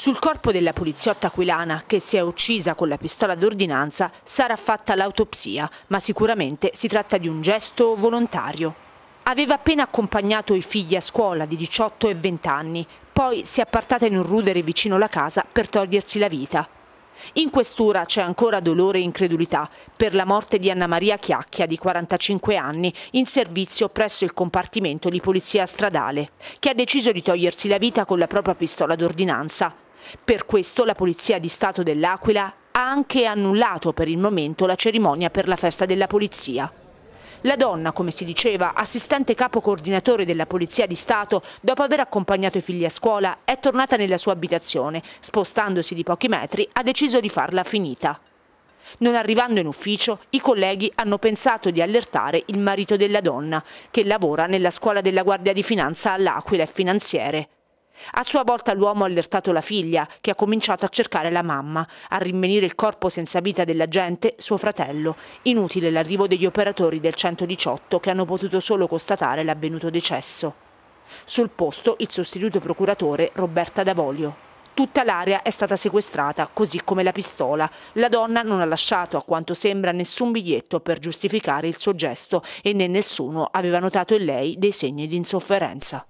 Sul corpo della poliziotta aquilana, che si è uccisa con la pistola d'ordinanza, sarà fatta l'autopsia, ma sicuramente si tratta di un gesto volontario. Aveva appena accompagnato i figli a scuola di 18 e 20 anni, poi si è appartata in un rudere vicino la casa per togliersi la vita. In questura c'è ancora dolore e incredulità per la morte di Anna Maria Chiacchia, di 45 anni, in servizio presso il compartimento di polizia stradale, che ha deciso di togliersi la vita con la propria pistola d'ordinanza. Per questo la Polizia di Stato dell'Aquila ha anche annullato per il momento la cerimonia per la festa della Polizia. La donna, come si diceva, assistente capo coordinatore della Polizia di Stato, dopo aver accompagnato i figli a scuola, è tornata nella sua abitazione. Spostandosi di pochi metri, ha deciso di farla finita. Non arrivando in ufficio, i colleghi hanno pensato di allertare il marito della donna, che lavora nella scuola della Guardia di Finanza all'Aquila e finanziere. A sua volta l'uomo ha allertato la figlia, che ha cominciato a cercare la mamma, a rinvenire il corpo senza vita della gente, suo fratello. Inutile l'arrivo degli operatori del 118 che hanno potuto solo constatare l'avvenuto decesso. Sul posto il sostituto procuratore Roberta Davolio. Tutta l'area è stata sequestrata, così come la pistola. La donna non ha lasciato, a quanto sembra, nessun biglietto per giustificare il suo gesto e né nessuno aveva notato in lei dei segni di insofferenza.